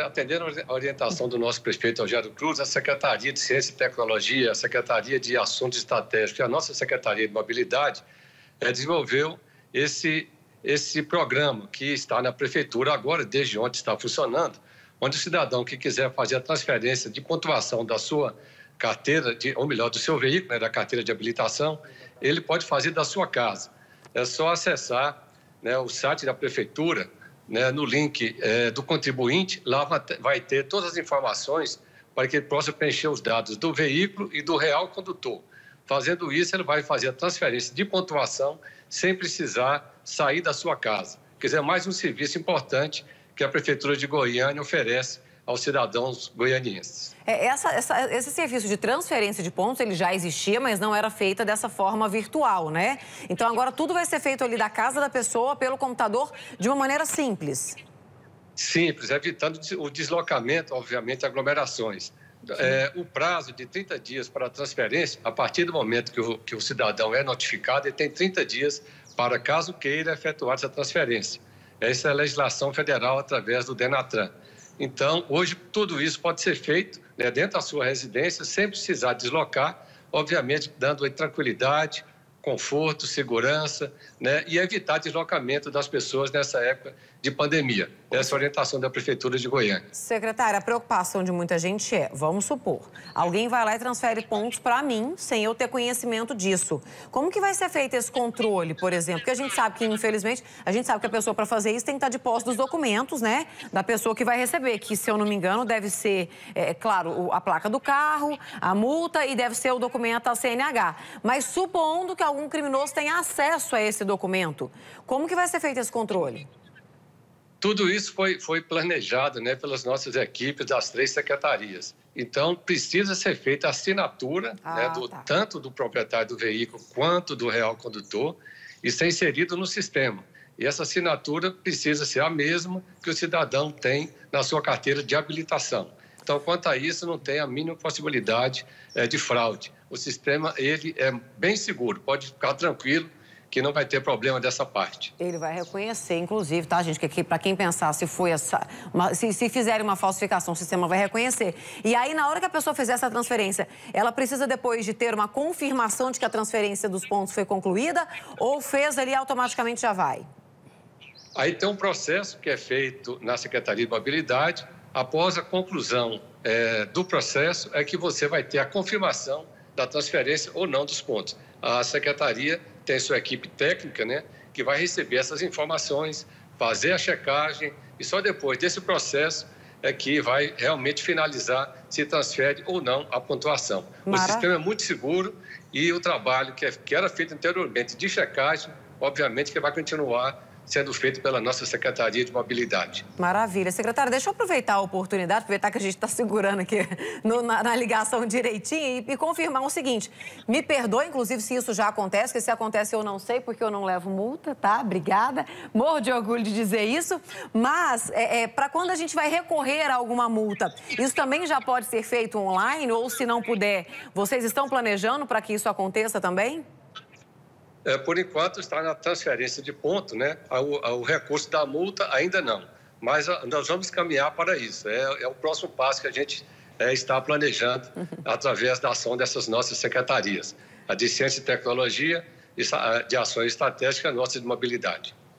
atendendo a orientação do nosso prefeito Eugênio Cruz, a Secretaria de Ciência e Tecnologia, a Secretaria de Assuntos Estratégicos e a nossa Secretaria de Mobilidade é, desenvolveu esse, esse programa que está na Prefeitura agora, desde ontem está funcionando, onde o cidadão que quiser fazer a transferência de pontuação da sua carteira, de, ou melhor, do seu veículo, né, da carteira de habilitação, ele pode fazer da sua casa. É só acessar né, o site da Prefeitura, né, no link é, do contribuinte, lá vai ter todas as informações para que ele possa preencher os dados do veículo e do real condutor. Fazendo isso, ele vai fazer a transferência de pontuação sem precisar sair da sua casa. Quer dizer, é mais um serviço importante que a Prefeitura de Goiânia oferece aos cidadãos goianienses. É, essa, essa, esse serviço de transferência de pontos, ele já existia, mas não era feita dessa forma virtual, né? Então agora tudo vai ser feito ali da casa da pessoa, pelo computador, de uma maneira simples. Simples, evitando o deslocamento, obviamente, aglomerações. É, o prazo de 30 dias para a transferência, a partir do momento que o, que o cidadão é notificado, ele tem 30 dias para, caso queira, efetuar essa transferência. Essa é a legislação federal através do DENATRAN. Então, hoje, tudo isso pode ser feito né, dentro da sua residência, sem precisar deslocar, obviamente, dando tranquilidade, conforto, segurança né, e evitar deslocamento das pessoas nessa época de pandemia essa orientação da Prefeitura de Goiânia. Secretária, a preocupação de muita gente é, vamos supor, alguém vai lá e transfere pontos para mim sem eu ter conhecimento disso. Como que vai ser feito esse controle, por exemplo? Porque a gente sabe que, infelizmente, a gente sabe que a pessoa para fazer isso tem que estar tá de posse dos documentos, né? Da pessoa que vai receber, que, se eu não me engano, deve ser, é, é claro, a placa do carro, a multa e deve ser o documento da CNH. Mas supondo que algum criminoso tenha acesso a esse documento, como que vai ser feito esse controle? Tudo isso foi, foi planejado né, pelas nossas equipes das três secretarias. Então, precisa ser feita a assinatura ah, né, do, tá. tanto do proprietário do veículo quanto do real condutor e ser inserido no sistema. E essa assinatura precisa ser a mesma que o cidadão tem na sua carteira de habilitação. Então, quanto a isso, não tem a mínima possibilidade é, de fraude. O sistema ele é bem seguro, pode ficar tranquilo que não vai ter problema dessa parte. Ele vai reconhecer, inclusive, tá, gente? Que, que para quem pensar se foi essa. Uma, se, se fizerem uma falsificação, o sistema vai reconhecer. E aí, na hora que a pessoa fizer essa transferência, ela precisa depois de ter uma confirmação de que a transferência dos pontos foi concluída ou fez ali automaticamente já vai? Aí tem um processo que é feito na Secretaria de Mobilidade. Após a conclusão é, do processo, é que você vai ter a confirmação da transferência ou não dos pontos. A Secretaria tem sua equipe técnica, né, que vai receber essas informações, fazer a checagem e só depois desse processo é que vai realmente finalizar se transfere ou não a pontuação. Mara. O sistema é muito seguro e o trabalho que, é, que era feito anteriormente de checagem, obviamente que vai continuar sendo feito pela nossa Secretaria de Mobilidade. Maravilha. Secretário, deixa eu aproveitar a oportunidade, aproveitar que a gente está segurando aqui no, na, na, ligação direitinho e, e, confirmar o seguinte. Me perdoe, inclusive, se isso já acontece, que se acontece eu não sei, porque eu não levo multa, tá? Obrigada. Morro de orgulho de dizer isso. Mas, é, é, para quando a gente vai recorrer a alguma multa, isso também já pode ser feito online ou, se não puder, vocês estão planejando para que isso aconteça também? É, por enquanto está na transferência de ponto, né? O recurso da multa ainda não, mas ah, nós vamos caminhar para isso. É, é, o próximo passo que a gente é, está planejando através da ação dessas nossas secretarias, a de ciência e tecnologia e ah, de ações estratégicas nossa de mobilidade.